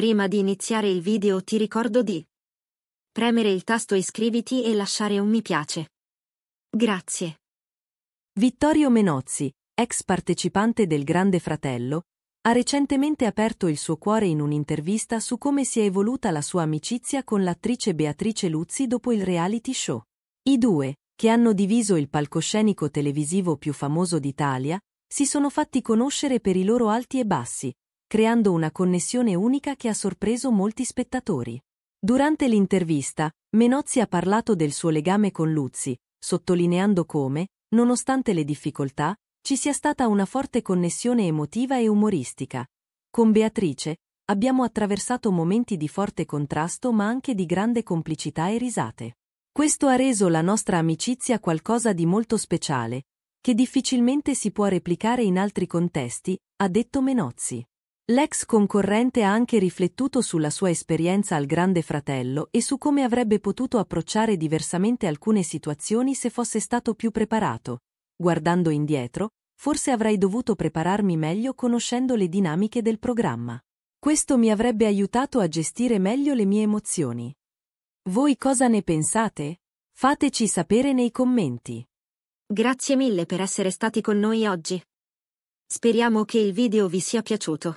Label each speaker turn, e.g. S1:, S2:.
S1: Prima di iniziare il video ti ricordo di premere il tasto iscriviti e
S2: lasciare un mi piace. Grazie. Vittorio Menozzi, ex partecipante del Grande Fratello, ha recentemente aperto il suo cuore in un'intervista su come si è evoluta la sua amicizia con l'attrice Beatrice Luzzi dopo il reality show. I due, che hanno diviso il palcoscenico televisivo più famoso d'Italia, si sono fatti conoscere per i loro alti e bassi, creando una connessione unica che ha sorpreso molti spettatori. Durante l'intervista, Menozzi ha parlato del suo legame con Luzzi, sottolineando come, nonostante le difficoltà, ci sia stata una forte connessione emotiva e umoristica. Con Beatrice, abbiamo attraversato momenti di forte contrasto ma anche di grande complicità e risate. Questo ha reso la nostra amicizia qualcosa di molto speciale, che difficilmente si può replicare in altri contesti, ha detto Menozzi. L'ex concorrente ha anche riflettuto sulla sua esperienza al Grande Fratello e su come avrebbe potuto approcciare diversamente alcune situazioni se fosse stato più preparato. Guardando indietro, forse avrei dovuto prepararmi meglio conoscendo le dinamiche del programma. Questo mi avrebbe aiutato a gestire meglio le mie emozioni. Voi cosa ne pensate? Fateci sapere nei commenti. Grazie mille per essere stati con noi oggi.
S1: Speriamo che il video vi sia piaciuto.